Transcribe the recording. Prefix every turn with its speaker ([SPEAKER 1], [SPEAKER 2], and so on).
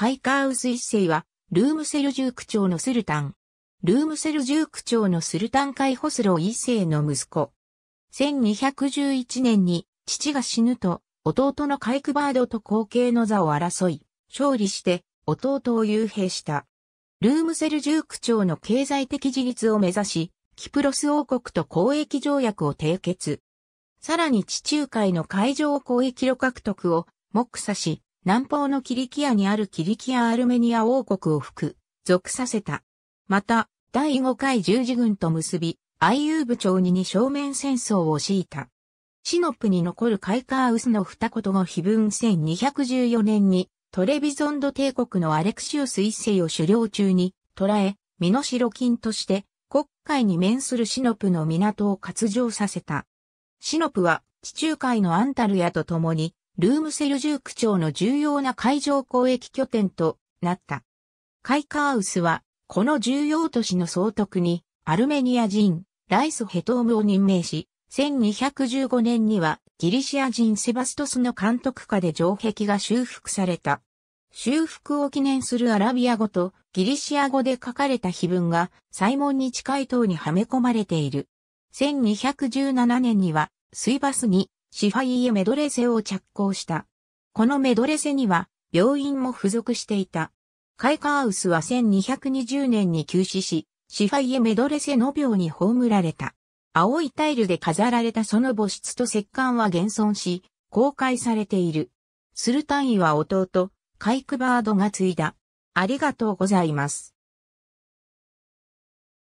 [SPEAKER 1] カイカーウス一世は、ルームセルジューク朝のスルタン。ルーム
[SPEAKER 2] セルジューク朝のスルタンカイホスロ一世の息子。1211年に、父が死ぬと、弟のカイクバードと後継の座を争い、勝利して、弟を幽閉した。ルームセルジューク朝の経済的自立を目指し、キプロス王国と交易条約を締結。さらに地中海の海上交易路獲得を目指し、南方のキリキアにあるキリキア・アルメニア王国をく、属させた。また、第5回十字軍と結び、アイユーブ朝にに正面戦争を敷いた。シノップに残るカイカーウスの二言の碑文1214年に、トレビゾンド帝国のアレクシウス一世を狩猟中に、捕らえ、身の代金として、国海に面するシノプの港を割上させた。シノプは地中海のアンタルヤと共にルームセルジューク町の重要な海上交易拠点となった。カイカーウスは、この重要都市の総督に、アルメニア人、ライス・ヘトームを任命し、1215年にはギリシア人セバストスの監督下で城壁が修復された。修復を記念するアラビア語とギリシア語で書かれた碑文がサイモンに近い塔にはめ込まれている。1217年には水バスにシファイエメドレセを着工した。このメドレセには病院も付属していた。カイカーウスは1220年に急死し、シファイエメドレセの病に葬られた。青いタイルで飾られたその母室と石棺は現存し、公開されている。スルタンイは弟、カイ
[SPEAKER 1] クバードが継いだ。ありがとうございます。